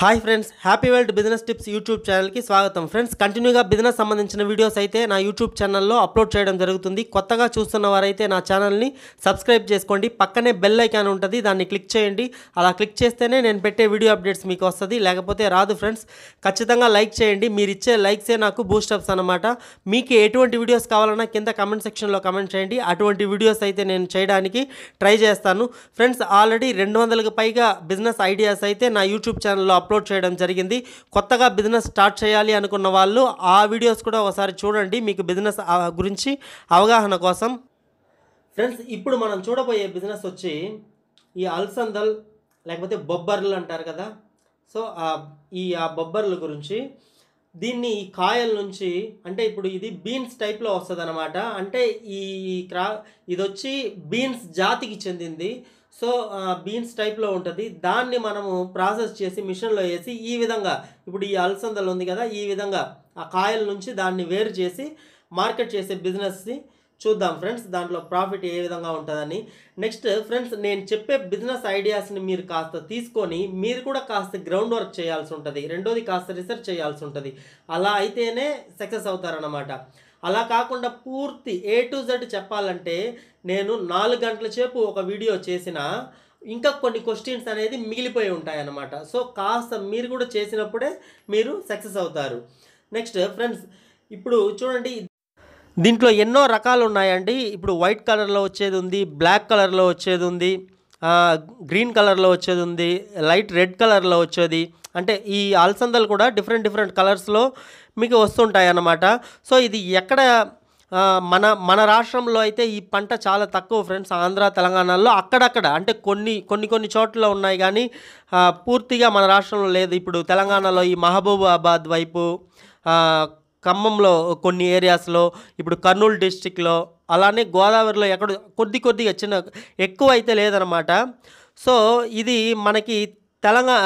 hi friends happy world business tips YouTube ఛానల్కి స్వాగతం friends కంటిన్యూగా బిజినెస్ సంబంధించిన వీడియోస్ అయితే నా యూట్యూబ్ ఛానల్లో అప్లోడ్ చేయడం జరుగుతుంది కొత్తగా చూస్తున్న వారైతే నా ఛానల్ని సబ్స్క్రైబ్ చేసుకోండి పక్కనే బెల్ ఐకాన్ ఉంటుంది దాన్ని క్లిక్ చేయండి అలా క్లిక్ చేస్తేనే నేను పెట్టే వీడియో అప్డేట్స్ మీకు వస్తుంది లేకపోతే రాదు ఫ్రెండ్స్ ఖచ్చితంగా లైక్ చేయండి మీరు ఇచ్చే లైక్సే నాకు బూస్టప్స్ అనమాట మీకు ఎటువంటి వీడియోస్ కావాలన్నా కింద కమెంట్ సెక్షన్లో కమెంట్ చేయండి అటువంటి వీడియోస్ అయితే నేను చేయడానికి ట్రై చేస్తాను ఫ్రెండ్స్ ఆల్రెడీ రెండు పైగా బిజినెస్ ఐడియాస్ అయితే నా యూట్యూబ్ ఛానల్లో అప్లోడ్ చేయడం జరిగింది కొత్తగా బిజినెస్ స్టార్ట్ చేయాలి అనుకున్న వాళ్ళు ఆ వీడియోస్ కూడా ఒకసారి చూడండి మీకు బిజినెస్ గురించి అవగాహన కోసం ఫ్రెండ్స్ ఇప్పుడు మనం చూడబోయే బిజినెస్ వచ్చి ఈ అల్సందల్ లేకపోతే బొబ్బర్లు అంటారు కదా సో ఈ ఆ బొబ్బర్ల గురించి దీన్ని ఈ కాయల నుంచి అంటే ఇప్పుడు ఇది బీన్స్ టైప్లో వస్తుంది అనమాట అంటే ఈ క్రా ఇది వచ్చి బీన్స్ జాతికి చెందింది సో బీన్స్ టైప్లో ఉంటుంది దాన్ని మనము ప్రాసెస్ చేసి మిషన్లో వేసి ఈ విధంగా ఇప్పుడు ఈ అలసందలు ఉంది కదా ఈ విధంగా ఆ కాయల నుంచి దాన్ని వేరు చేసి మార్కెట్ చేసే బిజినెస్ని చూద్దాం ఫ్రెండ్స్ దాంట్లో ప్రాఫిట్ ఏ విధంగా ఉంటుందని నెక్స్ట్ ఫ్రెండ్స్ నేను చెప్పే బిజినెస్ ఐడియాస్ని మీరు కాస్త తీసుకొని మీరు కూడా కాస్త గ్రౌండ్ వర్క్ చేయాల్సి ఉంటుంది రెండోది కాస్త రీసెర్చ్ చేయాల్సి ఉంటుంది అలా అయితేనే సక్సెస్ అవుతారన్నమాట అలా కాకుండా పూర్తి ఏ టు జెడ్ చెప్పాలంటే నేను నాలుగు గంటల సేపు ఒక వీడియో చేసిన ఇంకా కొన్ని క్వశ్చన్స్ అనేది మిగిలిపోయి ఉంటాయి అన్నమాట సో కాస్త మీరు కూడా చేసినప్పుడే మీరు సక్సెస్ అవుతారు నెక్స్ట్ ఫ్రెండ్స్ ఇప్పుడు చూడండి దీంట్లో ఎన్నో రకాలు ఉన్నాయండి ఇప్పుడు వైట్ కలర్లో వచ్చేది ఉంది బ్లాక్ కలర్లో వచ్చేది ఉంది గ్రీన్ కలర్లో వచ్చేది ఉంది లైట్ రెడ్ కలర్లో వచ్చేది అంటే ఈ అలసందలు కూడా డిఫరెంట్ డిఫరెంట్ కలర్స్లో మీకు వస్తుంటాయి అన్నమాట సో ఇది ఎక్కడ మన మన రాష్ట్రంలో అయితే ఈ పంట చాలా తక్కువ ఫ్రెండ్స్ ఆంధ్ర తెలంగాణలో అక్కడక్కడ అంటే కొన్ని కొన్ని కొన్ని చోట్ల ఉన్నాయి కానీ పూర్తిగా మన రాష్ట్రంలో లేదు ఇప్పుడు తెలంగాణలో ఈ మహబూబాబాద్ వైపు ఖమ్మంలో కొన్ని ఏరియాస్లో ఇప్పుడు కర్నూలు డిస్టిక్లో అలానే గోదావరిలో ఎక్కడ కొద్ది కొద్దిగా చిన్న ఎక్కువ అయితే లేదనమాట సో ఇది మనకి తెలంగాణ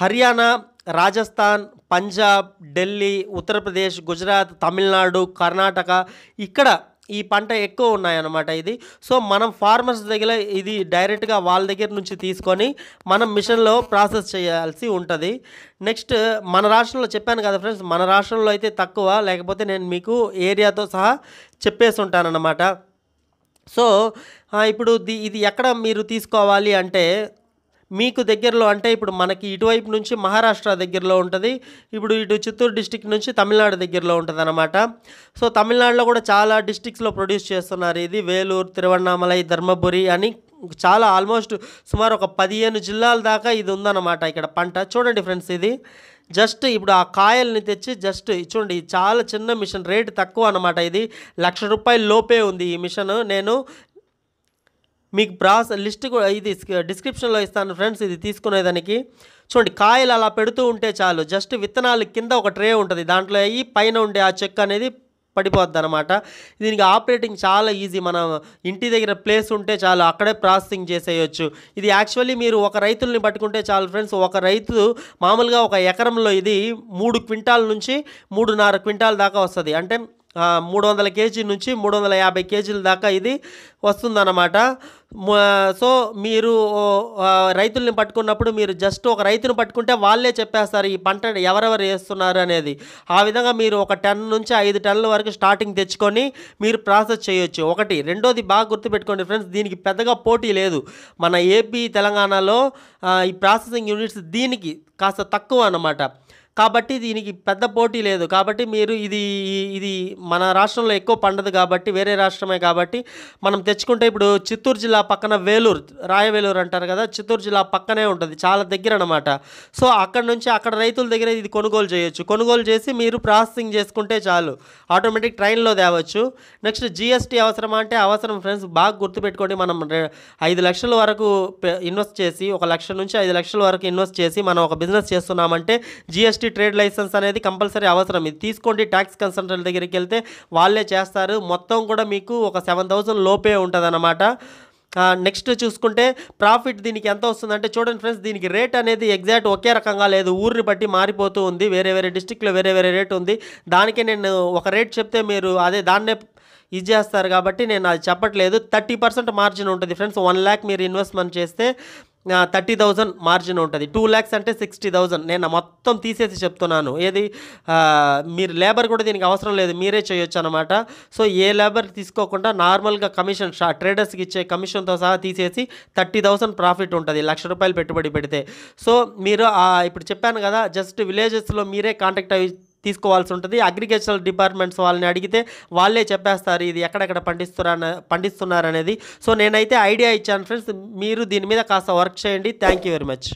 హర్యానా రాజస్థాన్ పంజాబ్ ఢిల్లీ ఉత్తరప్రదేశ్ గుజరాత్ తమిళనాడు కర్ణాటక ఇక్కడ ఈ పంట ఎక్కువ ఉన్నాయన్నమాట ఇది సో మనం ఫార్మర్స్ దగ్గర ఇది డైరెక్ట్గా వాళ్ళ దగ్గర నుంచి తీసుకొని మనం మిషన్లో ప్రాసెస్ చేయాల్సి ఉంటుంది నెక్స్ట్ మన రాష్ట్రంలో చెప్పాను కదా ఫ్రెండ్స్ మన రాష్ట్రంలో అయితే తక్కువ లేకపోతే నేను మీకు ఏరియాతో సహా చెప్పేసి ఉంటానన్నమాట సో ఇప్పుడు ఇది ఎక్కడ మీరు తీసుకోవాలి అంటే మీకు దగ్గరలో అంటే ఇప్పుడు మనకి ఇటువైపు నుంచి మహారాష్ట్ర దగ్గరలో ఉంటుంది ఇప్పుడు ఇటు చిత్తూరు డిస్టిక్ నుంచి తమిళనాడు దగ్గరలో ఉంటుంది అనమాట సో తమిళనాడులో కూడా చాలా డిస్టిక్స్లో ప్రొడ్యూస్ చేస్తున్నారు ఇది వేలూరు తిరువణామలై ధర్మపురి అని చాలా ఆల్మోస్ట్ సుమారు ఒక పదిహేను జిల్లాల దాకా ఇది ఉందన్నమాట ఇక్కడ పంట చూడండి ఫ్రెండ్స్ ఇది జస్ట్ ఇప్పుడు ఆ కాయల్ని తెచ్చి జస్ట్ చూడండి చాలా చిన్న మిషన్ రేటు తక్కువ అనమాట ఇది లక్ష రూపాయల లోపే ఉంది ఈ మిషన్ నేను మీకు బ్రాస్ లిస్ట్ కూడా ఇది డిస్క్రిప్షన్లో ఇస్తాను ఫ్రెండ్స్ ఇది తీసుకునేదానికి చూడండి కాయలు అలా పెడుతూ ఉంటే చాలు జస్ట్ విత్తనాలు కింద ఒక ట్రే ఉంటుంది దాంట్లో అయ్యి పైన ఉండే ఆ చెక్ అనేది పడిపోద్ది అనమాట దీనికి ఆపరేటింగ్ చాలా ఈజీ మనం ఇంటి దగ్గర ప్లేస్ ఉంటే చాలు అక్కడే ప్రాసెసింగ్ చేసేయచ్చు ఇది యాక్చువల్లీ మీరు ఒక రైతుల్ని పట్టుకుంటే చాలు ఫ్రెండ్స్ ఒక రైతు మామూలుగా ఒక ఎకరంలో ఇది మూడు క్వింటాల్ నుంచి మూడున్నర క్వింటాల్ దాకా వస్తుంది అంటే మూడు వందల కేజీ నుంచి మూడు వందల యాభై కేజీల దాకా ఇది వస్తుందన్నమాట సో మీరు రైతుల్ని పట్టుకున్నప్పుడు మీరు జస్ట్ ఒక రైతుని పట్టుకుంటే వాళ్ళే చెప్పేస్తారు ఈ పంట ఎవరెవరు వేస్తున్నారు అనేది ఆ విధంగా మీరు ఒక టెన్ నుంచి ఐదు టన్నుల వరకు స్టార్టింగ్ తెచ్చుకొని మీరు ప్రాసెస్ చేయొచ్చు ఒకటి రెండోది బాగా గుర్తుపెట్టుకోండి ఫ్రెండ్స్ దీనికి పెద్దగా పోటీ లేదు మన ఏపీ తెలంగాణలో ఈ ప్రాసెసింగ్ యూనిట్స్ దీనికి కాస్త తక్కువ అన్నమాట కాబట్టి దీనికి పెద్ద పోటీ లేదు కాబట్టి మీరు ఇది ఇది మన రాష్ట్రంలో ఎక్కువ పండదు కాబట్టి వేరే రాష్ట్రమే కాబట్టి మనం తెచ్చుకుంటే ఇప్పుడు చిత్తూరు జిల్లా పక్కన వేలూరు రాయవేలూరు అంటారు కదా చిత్తూరు జిల్లా పక్కనే ఉంటుంది చాలా దగ్గర అనమాట సో అక్కడ నుంచి అక్కడ రైతుల దగ్గర ఇది కొనుగోలు చేయొచ్చు కొనుగోలు చేసి మీరు ప్రాసెసింగ్ చేసుకుంటే చాలు ఆటోమేటిక్ ట్రైన్లో తేవచ్చు నెక్స్ట్ జిఎస్టీ అవసరమా అంటే అవసరం ఫ్రెండ్స్ బాగా గుర్తుపెట్టుకోండి మనం ఐదు లక్షల వరకు ఇన్వెస్ట్ చేసి ఒక లక్ష నుంచి ఐదు లక్షల వరకు ఇన్వెస్ట్ చేసి మనం ఒక బిజినెస్ చేస్తున్నామంటే జిఎస్టీ జీఎస్టీ ట్రేడ్ లైసెన్స్ అనేది కంపల్సరీ అవసరం ఇది తీసుకోండి ట్యాక్స్ కన్సల్టెంట్ దగ్గరికి వెళ్తే వాళ్ళే చేస్తారు మొత్తం కూడా మీకు ఒక సెవెన్ థౌజండ్ లోపే ఉంటుంది నెక్స్ట్ చూసుకుంటే ప్రాఫిట్ దీనికి ఎంత వస్తుందంటే చూడండి ఫ్రెండ్స్ దీనికి రేట్ అనేది ఎగ్జాక్ట్ ఒకే రకంగా లేదు ఊరిని బట్టి మారిపోతూ ఉంది వేరే వేరే డిస్టిక్లో వేరే వేరే రేట్ ఉంది దానికే నేను ఒక రేట్ చెప్తే మీరు అదే దాన్నే ఇది చేస్తారు కాబట్టి నేను అది చెప్పట్లేదు థర్టీ పర్సెంట్ మార్జిన్ ఉంటుంది ఫ్రెండ్స్ వన్ ల్యాక్ మీరు ఇన్వెస్ట్మెంట్ చేస్తే థర్టీ థౌజండ్ మార్జిన్ ఉంటుంది టూ ల్యాక్స్ అంటే సిక్స్టీ థౌజండ్ నేను మొత్తం తీసేసి చెప్తున్నాను ఏది మీరు లేబర్ కూడా దీనికి అవసరం లేదు మీరే చేయొచ్చు అనమాట సో ఏ లేబర్ తీసుకోకుండా నార్మల్గా కమిషన్ ట్రేడర్స్కి ఇచ్చే కమిషన్తో సహా తీసేసి థర్టీ థౌసండ్ ప్రాఫిట్ ఉంటుంది లక్ష రూపాయలు పెట్టుబడి పెడితే సో మీరు ఇప్పుడు చెప్పాను కదా జస్ట్ విలేజెస్లో మీరే కాంటాక్ట్ అయ్యి తీసుకోవాల్సి ఉంటుంది అగ్రికల్చరల్ డిపార్ట్మెంట్స్ వాళ్ళని అడిగితే వాళ్ళే చెప్పేస్తారు ఇది ఎక్కడెక్కడ పండిస్తున్నా పండిస్తున్నారు అనేది సో నేనైతే ఐడియా ఇచ్చాను ఫ్రెండ్స్ మీరు దీని మీద కాస్త వర్క్ చేయండి థ్యాంక్ యూ వెరీ మచ్